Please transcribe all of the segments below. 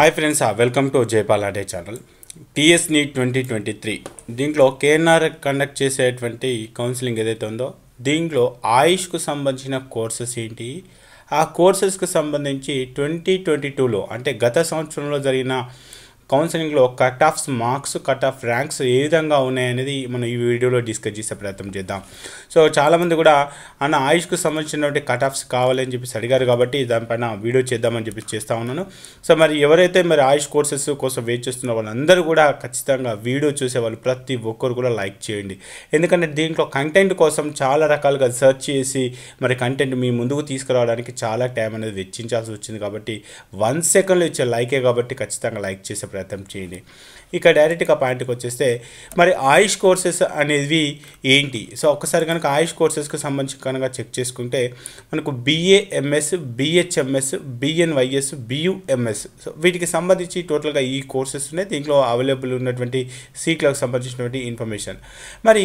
hi friends welcome to Jaipal అడే channel TS నీ twenty twenty three దీంట్లో కేఎన్ఆర్ కండక్ట్ చేసేటువంటి కౌన్సిలింగ్ ఏదైతే ఉందో దీంట్లో ఆయుష్కు సంబంధించిన కోర్సెస్ ఏంటి ఆ కోర్సెస్కు సంబంధించి ట్వంటీ ట్వంటీ టూలో అంటే గత సంవత్సరంలో జరిగిన కౌన్సిలింగ్లో cut offs marks cut off ranks ఏ విధంగా ఉన్నాయనేది మనం ఈ వీడియోలో డిస్కస్ చేసే ప్రయత్నం చేద్దాం సో చాలామంది కూడా అన్న ఆయుష్కు సంబంధించినటువంటి కట్ ఆఫ్స్ కావాలని చెప్పేసి అడిగారు కాబట్టి దానిపైన వీడియో చేద్దామని చెప్పేసి చేస్తూ ఉన్నాను సో మరి ఎవరైతే మరి ఆయుష్ కోర్సెస్ కోసం వెయిట్ చేస్తున్న వాళ్ళందరూ కూడా ఖచ్చితంగా వీడియో చూసే వాళ్ళు ప్రతి ఒక్కరు కూడా లైక్ చేయండి ఎందుకంటే దీంట్లో కంటెంట్ కోసం చాలా రకాలుగా సెర్చ్ చేసి మరి కంటెంట్ మీ ముందుకు తీసుకురావడానికి చాలా టైం అనేది వెచ్చించాల్సి వచ్చింది కాబట్టి వన్ సెకండ్లో ఇచ్చే లైకే కాబట్టి ఖచ్చితంగా లైక్ చేసే అర్థం చేయండి ఇక డైరెక్ట్గా పాయింట్కి వచ్చేస్తే మరి ఆయుష్ కోర్సెస్ అనేవి ఏంటి సో ఒకసారి కనుక ఆయుష్ కోర్సెస్కి సంబంధించి కనుక చెక్ చేసుకుంటే మనకు BAMS BHMS BNYS BUMS so వీటికి సంబంధించి టోటల్గా ఈ కోర్సెస్ ఉన్నాయి దీంట్లో అవైలబుల్ ఉన్నటువంటి సీట్లకు సంబంధించినటువంటి ఇన్ఫర్మేషన్ మరి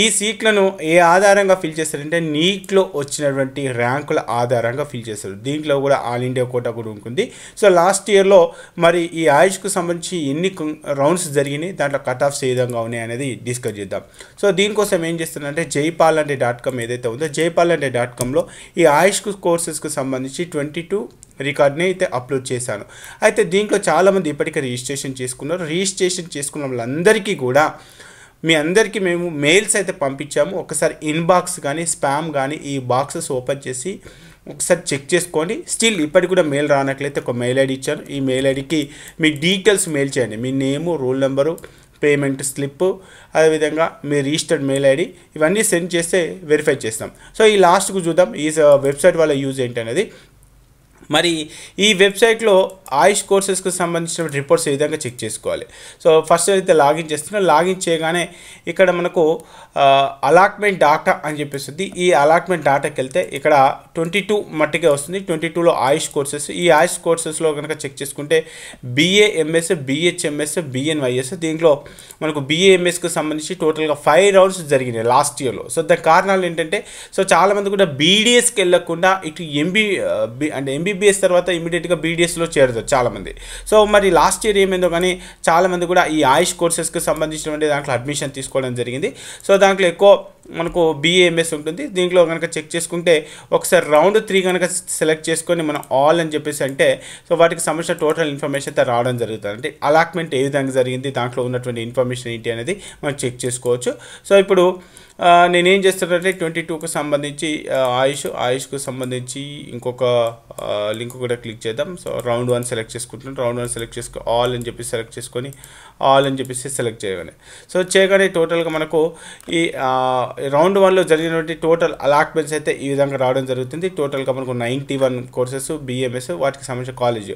ఈ సీట్లను ఏ ఆధారంగా ఫిల్ చేస్తారంటే నీట్లో వచ్చినటువంటి ర్యాంకుల ఆధారంగా ఫిల్ చేస్తారు దీంట్లో కూడా ఆల్ ఇండియా కోటా కూడా ఉంటుంది సో లాస్ట్ ఇయర్లో మరి ఈ ఆయుష్కు సంబంధించి ఎన్ని రౌండ్స్ జరిగినాయి దాంట్లో కట్ ఆఫ్స్ ఏ విధంగా ఉన్నాయి అనేది డిస్కస్ చేద్దాం సో దీనికోసం ఏం చేస్తున్నారంటే జైపాల్ అంటే డాట్ కామ్ ఏదైతే ఉందో జైపాల్ అంటే డాట్ కామ్లో ఈ ఆయుష్కు కోర్సెస్కు సంబంధించి ట్వంటీ టూ రికార్డ్ని అయితే అప్లోడ్ చేశాను అయితే దీంట్లో చాలామంది ఇప్పటికే రిజిస్ట్రేషన్ చేసుకున్నారు రిజిస్ట్రేషన్ చేసుకున్న వాళ్ళందరికీ కూడా మీ అందరికీ మేము మెయిల్స్ అయితే పంపించాము ఒకసారి ఇన్బాక్స్ కానీ స్పామ్ కానీ ఈ బాక్సెస్ ఓపెన్ చేసి ఒకసారి చెక్ చేసుకోండి స్టిల్ ఇప్పటికి కూడా మెయిల్ రానట్లయితే ఒక మెయిల్ ఐడి ఇచ్చాను ఈ మెయిల్ ఐడికి మీ డీటెయిల్స్ మెయిల్ చేయండి మీ name roll number payment slip అదేవిధంగా మీ రిజిస్టర్డ్ మెయిల్ ఐడి ఇవన్నీ సెండ్ చేస్తే వెరిఫై చేస్తాం సో ఈ లాస్ట్కు చూద్దాం ఈ వెబ్సైట్ వల్ల యూజ్ ఏంటనేది మరి ఈ వెబ్సైట్లో ఆయుష్ కోర్సెస్కి సంబంధించిన రిపోర్ట్స్ ఏ విధంగా చెక్ చేసుకోవాలి సో ఫస్ట్ అయితే లాగిన్ చేస్తున్నా లాగిన్ చేయగానే ఇక్కడ మనకు అలాట్మెంట్ డాటా అని చెప్పేసి ఈ అలాట్మెంట్ డాటాకి వెళ్తే ఇక్కడ ట్వంటీ టూ మట్టిగా వస్తుంది ట్వంటీ టూలో ఆయుష్ కోర్సెస్ ఈ ఆయుష్ కోర్సెస్లో కనుక చెక్ చేసుకుంటే బీఏఎంఎస్ బీహెచ్ఎంఎస్ బిఎన్వైఎస్ దీంట్లో మనకు బీఏఎంఎస్కి సంబంధించి టోటల్గా ఫైవ్ రౌండ్స్ జరిగినాయి లాస్ట్ ఇయర్లో సో దాని కారణాలు ఏంటంటే సో చాలామంది కూడా బీడీఎస్కి వెళ్ళకుండా ఇటు ఎంబీ అంటే ఎంబీ ఎంబీబీఎస్ తర్వాత ఇమీడియట్గా బీడీఎస్లో చేరుతారు చాలామంది సో మరి లాస్ట్ ఇయర్ ఏమైందో కానీ చాలామంది కూడా ఈ ఆయుష్ కోర్సెస్కి సంబంధించినటువంటి దాంట్లో అడ్మిషన్ తీసుకోవడం జరిగింది సో దాంట్లో ఎక్కువ మనకు బీఏఎంఎస్ ఉంటుంది దీంట్లో కనుక చెక్ చేసుకుంటే ఒకసారి రౌండ్ త్రీ కనుక సెలెక్ట్ చేసుకొని మనం ఆల్ అని చెప్పేసి అంటే సో వాటికి సంబంధించిన టోటల్ ఇన్ఫర్మేషన్ అయితే రావడం జరుగుతుంది అంటే అలాట్మెంట్ ఏ విధంగా జరిగింది దాంట్లో ఉన్నటువంటి ఇన్ఫర్మేషన్ ఏంటి అనేది మనం చెక్ చేసుకోవచ్చు సో ఇప్పుడు నేనేం చేస్తానంటే ట్వంటీ టూకి సంబంధించి ఆయుష్ ఆయుష్కు సంబంధించి ఇంకొక లింక్ కూడా క్లిక్ చేద్దాం సో రౌండ్ వన్ సెలెక్ట్ చేసుకుంటున్నాను రౌండ్ వన్ సెలెక్ట్ చేసుకో ఆల్ అని చెప్పి సెలెక్ట్ చేసుకొని ఆల్ అని చెప్పేసి సెలెక్ట్ చేయగానే సో చేయగానే టోటల్గా మనకు ఈ రౌండ్ వన్లో జరిగినటువంటి టోటల్ అలాట్మెంట్స్ అయితే ఈ విధంగా రావడం జరుగుతుంది టోటల్గా మనకు నైంటీ వన్ కోర్సెస్ బిఎంఎస్ వాటికి సంబంధించిన కాలేజ్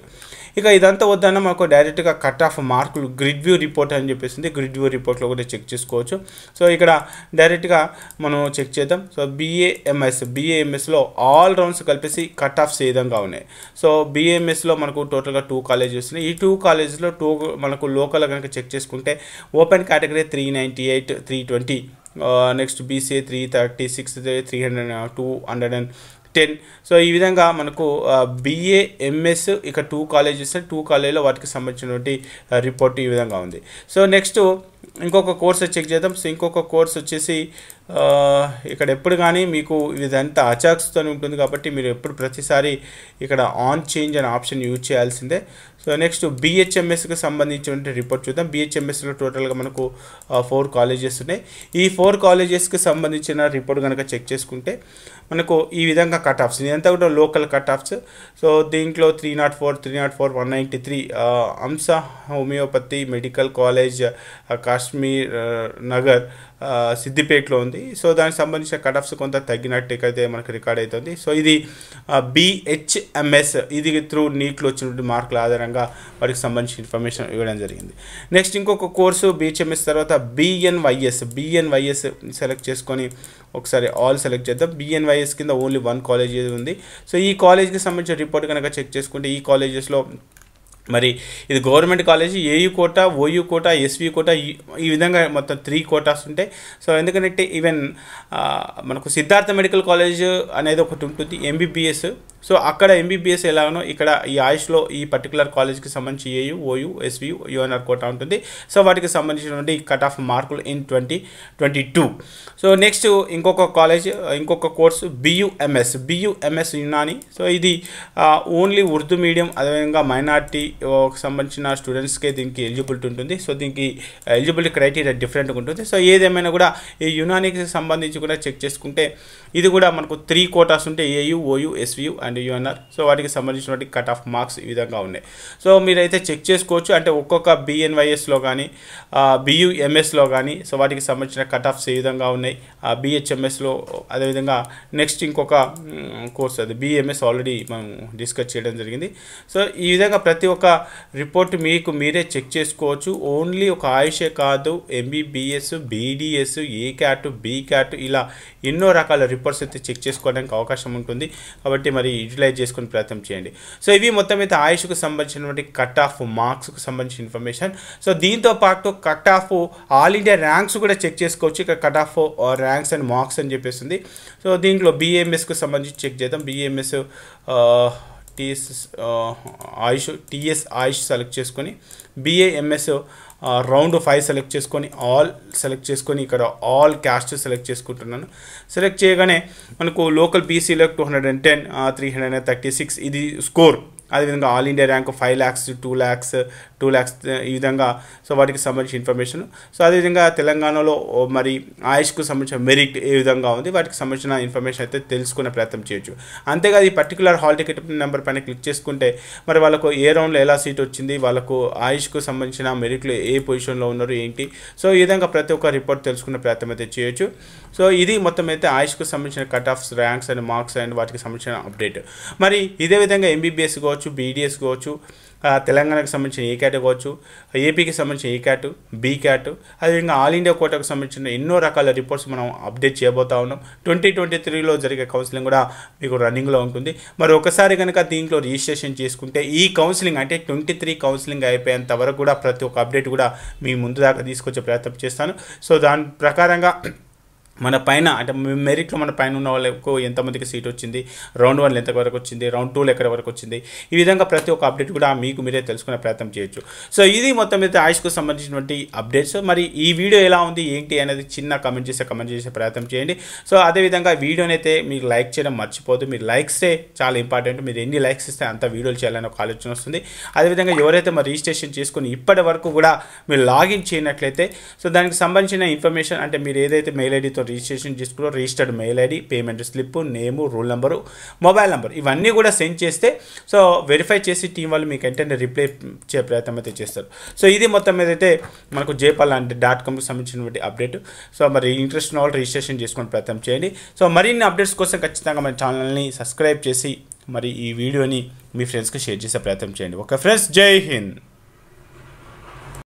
ఇక ఇదంతా వద్దన్న మనకు డైరెక్ట్గా కట్ ఆఫ్ మార్కులు గ్రిడ్ వ్యూ రిపోర్ట్ అని చెప్పేసింది గ్రిడ్ వ్యూ రిపోర్ట్లో కూడా చెక్ చేసుకోవచ్చు సో ఇక్కడ డైరెక్ట్గా క్లియర్గా మనం చెక్ చేద్దాం సో బీఏఎంఎస్ బిఏఎంఎస్లో ఆల్ రౌండ్స్ కలిపేసి కట్ ఆఫ్స్ ఏ విధంగా ఉన్నాయి సో బిఏఎంఎస్లో మనకు టోటల్గా టూ కాలేజెస్ వస్తున్నాయి ఈ టూ కాలేజెస్లో టూ మనకు లోకల్ కనుక చెక్ చేసుకుంటే open category three ninety eight three twenty next BCA three thirty six three hundred two hundred and ten so ఈ విధంగా మనకు బిఏ ఎంఎస్ ఇక టూ కాలేజెస్ టూ కాలేజీలో వాటికి సంబంధించినటువంటి రిపోర్ట్ ఈ విధంగా ఉంది సో నెక్స్ట్ ఇంకొక కోర్స్ చెక్ చేద్దాం సో ఇంకొక కోర్స్ వచ్చేసి ఇక్కడ ఎప్పుడు కానీ మీకు ఇదంతా అచాక్స్తో ఉంటుంది కాబట్టి మీరు ఎప్పుడు ప్రతిసారి ఇక్కడ ఆన్ చేంజ్ అనే ఆప్షన్ యూజ్ చేయాల్సిందే సో నెక్స్ట్ బిహెచ్ఎంఎస్కి సంబంధించిన రిపోర్ట్ చూద్దాం బిహెచ్ఎంఎస్లో టోటల్గా మనకు ఫోర్ కాలేజెస్ ఉన్నాయి ఈ ఫోర్ కాలేజెస్కి సంబంధించిన రిపోర్ట్ కనుక చెక్ చేసుకుంటే మనకు ఈ విధంగా కట్ ఆఫ్స్ ఇదంతా కూడా లోకల్ కట్ ఆఫ్స్ సో దీంట్లో three not four three not four one ninety three Amsha homeopathy medical college Kashmir Nagar సిద్దిపేటలో ఉంది సో దానికి సంబంధించిన కట్ ఆఫ్స్ కొంత తగ్గినట్టుకైతే మనకు రికార్డ్ అవుతుంది సో ఇది బిహెచ్ఎంఎస్ ఇది త్రూ నీట్లో వచ్చినటువంటి మార్కుల ఆధారంగా వాటికి సంబంధించిన ఇన్ఫర్మేషన్ ఇవ్వడం జరిగింది నెక్స్ట్ ఇంకొక కోర్సు బిహెచ్ఎంఎస్ తర్వాత బిఎన్వైఎస్ బిఎన్వైఎస్ సెలెక్ట్ చేసుకొని ఒకసారి ఆల్ సెలెక్ట్ చేద్దాం బిఎన్వైఎస్ కింద ఓన్లీ వన్ కాలేజ్ ఉంది సో ఈ కాలేజ్కి సంబంధించిన రిపోర్ట్ కనుక చెక్ చేసుకుంటే ఈ కాలేజెస్లో మరి ఇది government college AU quota OU quota SV quota ఈ విధంగా మొత్తం త్రీ కోటాస్ ఉంటాయి సో ఎందుకంటే ఈవెన్ మనకు సిద్ధార్థ మెడికల్ కాలేజ్ అనేది ఒకటి ఉంటుంది ఎంబీబీఎస్ సో అక్కడ ఎంబీబీఎస్ ఎలాగనో ఇక్కడ ఈ ఆయుష్లో ఈ పర్టికులర్ కాలేజ్కి సంబంధించి AU OU SVU UNR quota ఉంటుంది సో వాటికి సంబంధించినటువంటి కట్ ఆఫ్ మార్కులు in twenty twenty two so next ఇంకొక కాలేజ్ ఇంకొక course BUMS BUMS Unani so ఇది ఓన్లీ ఉర్దూ మీడియం అదేవిధంగా మైనార్టీకి సంబంధించిన స్టూడెంట్స్కే దీనికి ఎలిజిబిలిటీ ఉంటుంది సో దీనికి ఎలిజిబిలిటీ క్రైటీరియా డిఫరెంట్గా ఉంటుంది సో ఏదేమైనా కూడా ఈ యునానికి సంబంధించి కూడా చెక్ చేసుకుంటే ఇది కూడా మనకు త్రీ కోటాస్ ఉంటే AU OU SVU and and UNR so వాటికి సంబంధించినటువంటి కట్ ఆఫ్ మార్క్స్ ఈ విధంగా ఉన్నాయి సో మీరైతే చెక్ చేసుకోవచ్చు అంటే ఒక్కొక్క బిఎన్వైఎస్లో కానీ బియుఎంఎస్లో కానీ సో వాటికి సంబంధించిన కట్ ఆఫ్స్ ఏ విధంగా ఉన్నాయి బిహెచ్ఎంఎస్లో అదేవిధంగా నెక్స్ట్ ఇంకొక కోర్స్ అది బిఎంఎస్ ఆల్రెడీ e మనం డిస్కస్ చేయడం జరిగింది సో ఈ విధంగా ప్రతి ఒక్క రిపోర్ట్ మీకు మీరే చెక్ చేసుకోవచ్చు ఓన్లీ ఒక ఆయుషే కాదు MBBS BDS A cat B cat ఇలా ఎన్నో రకాల రిపోర్ట్స్ అయితే చెక్ చేసుకోవడానికి అవకాశం ఉంటుంది కాబట్టి మరి యూటిలైజ్ చేసుకుని ప్రయత్నం చేయండి సో ఇవి మొత్తం అయితే ఆయుష్కు సంబంధించినటువంటి కట్ ఆఫ్ మార్క్స్కు సంబంధించిన ఇన్ఫర్మేషన్ సో దీంతో పాటు cut off all India ranks కూడా చెక్ చేసుకోవచ్చు ఇక్కడ cut off ranks and marks అని చెప్పేసింది సో దీంట్లో బీఎంఎస్కు సంబంధించి చెక్ చేద్దాం BMS TS Ayush TS Ayush select చేసుకొని బిఏఎంఎస్ రౌండ్ ఫైవ్ సెలెక్ట్ చేసుకొని ఆల్ సెలెక్ట్ చేసుకొని ఇక్కడ ఆల్ క్యాస్ట్ సెలెక్ట్ చేసుకుంటున్నాను సెలెక్ట్ చేయగానే మనకు లోకల్ బీసీలకు two hundred and ten three hundred and thirty six ఇది స్కోర్ అదేవిధంగా all India rank five lakhs two lakhs two lakhs ఈ విధంగా సో వాటికి సంబంధించిన ఇన్ఫర్మేషన్ సో అదేవిధంగా తెలంగాణలో మరి ఆయుష్కు సంబంధించిన మెరిట్ ఏ విధంగా ఉంది వాటికి సంబంధించిన ఇన్ఫర్మేషన్ అయితే తెలుసుకునే ప్రయత్నం చేయొచ్చు అంతేకాదు ఈ పర్టికులర్ హాల్ టికెట్ నెంబర్ పైన క్లిక్ చేసుకుంటే మరి వాళ్ళకు ఏ రౌండ్లో ఎలా సీట్ వచ్చింది వాళ్ళకు ఆయుష్కు సంబంధించిన మెరిట్లు ఏ పొజిషన్లో ఉన్నారు ఏంటి సో ఈ విధంగా ప్రతి ఒక్క రిపోర్ట్ తెలుసుకునే ప్రయత్నం అయితే చేయొచ్చు సో ఇది మొత్తం అయితే ఆయుష్కు సంబంధించిన cut offs ranks and marks and వాటికి సంబంధించిన అప్డేట్ మరి ఇదే విధంగా ఎంబీబీఎస్ కావచ్చు బీడీఎస్ కావచ్చు తెలంగాణకు సంబంధించిన ఏ క్యాట్ కావచ్చు ఏపీకి సంబంధించిన ఏ క్యాట్ బీ క్యాట్ అదేవిధంగా ఆల్ ఇండియా కోటాకు సంబంధించిన ఎన్నో రకాల రిపోర్ట్స్ మనం అప్డేట్ చేయబోతా ఉన్నాం ట్వంటీ ట్వంటీ త్రీలో జరిగే కౌన్సిలింగ్ కూడా మీకు రన్నింగ్లో ఉంటుంది మరి ఒకసారి కనుక దీంట్లో రిజిస్ట్రేషన్ చేసుకుంటే ఈ కౌన్సిలింగ్ అంటే ట్వంటీ త్రీ కౌన్సిలింగ్ అయిపోయేంత వరకు కూడా ప్రతి ఒక్క అప్డేట్ కూడా మీ ముందు దాకా తీసుకొచ్చే ప్రయత్నం చేస్తాను సో దాని ప్రకారంగా మన పైన అంటే మెరిట్లో మన పైన ఉన్న వాళ్ళకు ఎంతమందికి సీట్ వచ్చింది రౌండ్ వన్లు ఎంత వరకు వచ్చింది రౌండ్ టూలు ఎక్కడ వరకు వచ్చింది ఈ విధంగా ప్రతి ఒక్క అప్డేట్ కూడా మీకు మీరే తెలుసుకునే ప్రయత్నం చేయొచ్చు సో ఇది మొత్తం అయితే ఆయుష్కు సంబంధించినటువంటి అప్డేట్స్ మరి ఈ వీడియో ఎలా ఉంది ఏంటి అనేది చిన్న కమెంట్ చేసే కమెంట్ చేసే ప్రయత్నం చేయండి సో అదేవిధంగా వీడియోని అయితే మీకు లైక్ చేయడం మర్చిపోదు మీరు లైక్సే చాలా ఇంపార్టెంట్ మీరు ఎన్ని లైక్స్ ఇస్తే అంత వీడియోలు చేయాలని ఒక ఆలోచన వస్తుంది అదేవిధంగా ఎవరైతే మరి రిజిస్ట్రేషన్ చేసుకుని ఇప్పటి వరకు కూడా మీరు లాగిన్ చేయనట్లయితే సో దానికి సంబంధించిన ఇన్ఫర్మేషన్ అంటే మీరు ఏదైతే మెయిల్ ఐడితో రిజిస్ట్రేషన్ డిస్క్లో registered mail ID payment slip name roll number mobile number ఇవన్నీ కూడా సెండ్ చేస్తే సో వెరిఫై చేసి టీం వాళ్ళు మీకు వెంటనే రిప్లై చే ప్రయత్నం అయితే చేస్తారు సో ఇది మొత్తం ఏదైతే మనకు జేపాల్ అంటే డాట్ కామ్కి సంబంధించినటువంటి అప్డేట్ సో మరి ఇంట్రెస్ట్ ఉన్న వాళ్ళు రిజిస్ట్రేషన్ చేసుకుని ప్రయత్నం చేయండి సో మరిన్ని అప్డేట్స్ కోసం ఖచ్చితంగా మన ఛానల్ని సబ్స్క్రైబ్ చేసి మరి ఈ వీడియోని మీ ఫ్రెండ్స్కి షేర్ చేసే ప్రయత్నం చేయండి ఓకే ఫ్రెండ్స్ జై హింద్